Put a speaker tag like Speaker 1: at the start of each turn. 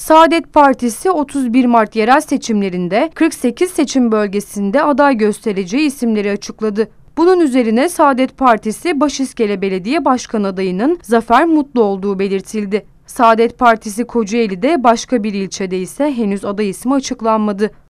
Speaker 1: Saadet Partisi 31 Mart yerel seçimlerinde 48 seçim bölgesinde aday göstereceği isimleri açıkladı. Bunun üzerine Saadet Partisi Başiskele Belediye Başkan adayının Zafer Mutlu olduğu belirtildi. Saadet Partisi Kocaeli'de başka bir ilçede ise henüz aday ismi açıklanmadı.